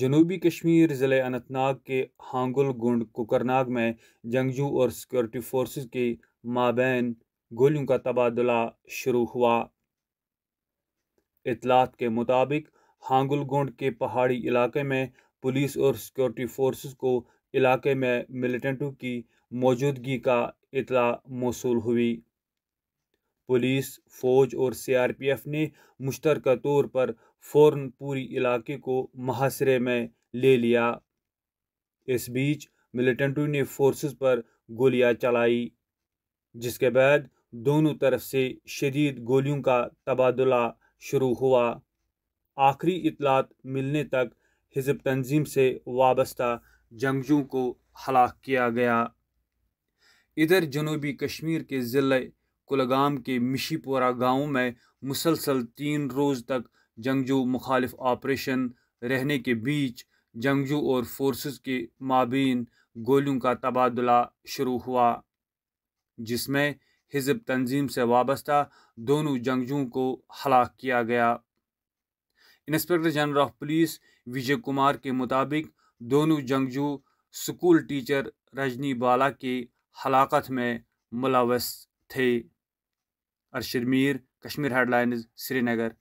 जनूबी कश्मीर ज़िले अनंतनाग के हांगुल गुंड कुकरनाग में जंगजू और सिक्योरिटी फोर्सेस के माबैन गोलियों का तबादला शुरू हुआ इतलात के मुताबिक हांगुल गुंड के पहाड़ी इलाके में पुलिस और सिक्योरिटी फोर्सेस को इलाके में मिलिटेंटों की मौजूदगी का इतला मौसू हुई पुलिस फ़ौज और सीआरपीएफ ने मुश्तर तौर पर फ़ौर पूरी इलाके को महासरे में ले लिया इस बीच मिलिटेंटों ने फोर्सेस पर गोलियां चलाई जिसके बाद दोनों तरफ से शदीद गोलियों का तबादला शुरू हुआ आखिरी इतलात मिलने तक हिजब तंजीम से वाबस्ता जंगजों को हलाक किया गया इधर जनूबी कश्मीर के ज़िले कुलगाम के मिशीपोरा गांव में मुसलसल तीन रोज़ तक जंगजू मुखालिफ ऑपरेशन रहने के बीच जंगजू और फोर्सेस के माबीन गोलियों का तबादला शुरू हुआ जिसमें हिजब तंजीम से वाबस्ता दोनों जंगजुओं को हलाक किया गया inspector general of police Vijay Kumar के मुताबिक दोनों जंगजू स्कूल टीचर रजनी बाला की हलाकत में मुलवस थे अरशद मीर कश्मीर हेडलाइंस श्रीनगर